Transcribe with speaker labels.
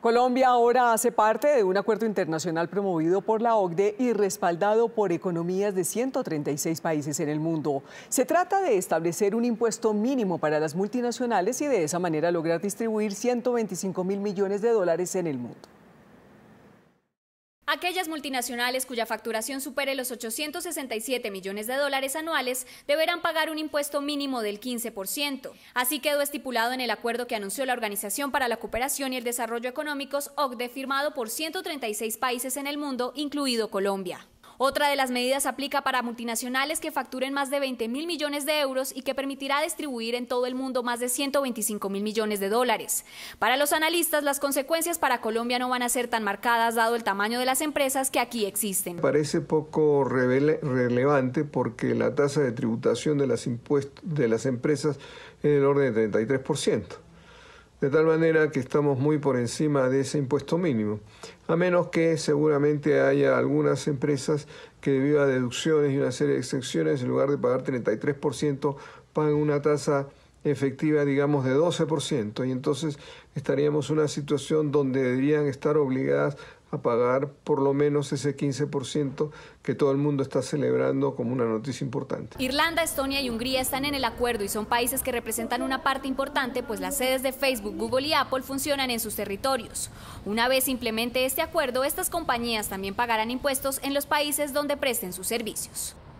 Speaker 1: Colombia ahora hace parte de un acuerdo internacional promovido por la OCDE y respaldado por economías de 136 países en el mundo. Se trata de establecer un impuesto mínimo para las multinacionales y de esa manera lograr distribuir 125 mil millones de dólares en el mundo.
Speaker 2: Aquellas multinacionales cuya facturación supere los 867 millones de dólares anuales deberán pagar un impuesto mínimo del 15%. Así quedó estipulado en el acuerdo que anunció la Organización para la Cooperación y el Desarrollo Económicos, OCDE, firmado por 136 países en el mundo, incluido Colombia. Otra de las medidas aplica para multinacionales que facturen más de 20 mil millones de euros y que permitirá distribuir en todo el mundo más de 125 mil millones de dólares. Para los analistas, las consecuencias para Colombia no van a ser tan marcadas dado el tamaño de las empresas que aquí existen.
Speaker 3: Parece poco relevante porque la tasa de tributación de las, de las empresas es del orden de 33% de tal manera que estamos muy por encima de ese impuesto mínimo, a menos que seguramente haya algunas empresas que debido a deducciones y una serie de excepciones, en lugar de pagar 33%, pagan una tasa efectiva, digamos, de 12%, y entonces estaríamos en una situación donde deberían estar obligadas a pagar por lo menos ese 15% que todo el mundo está celebrando como una noticia importante.
Speaker 2: Irlanda, Estonia y Hungría están en el acuerdo y son países que representan una parte importante, pues las sedes de Facebook, Google y Apple funcionan en sus territorios. Una vez implemente este acuerdo, estas compañías también pagarán impuestos en los países donde presten sus servicios.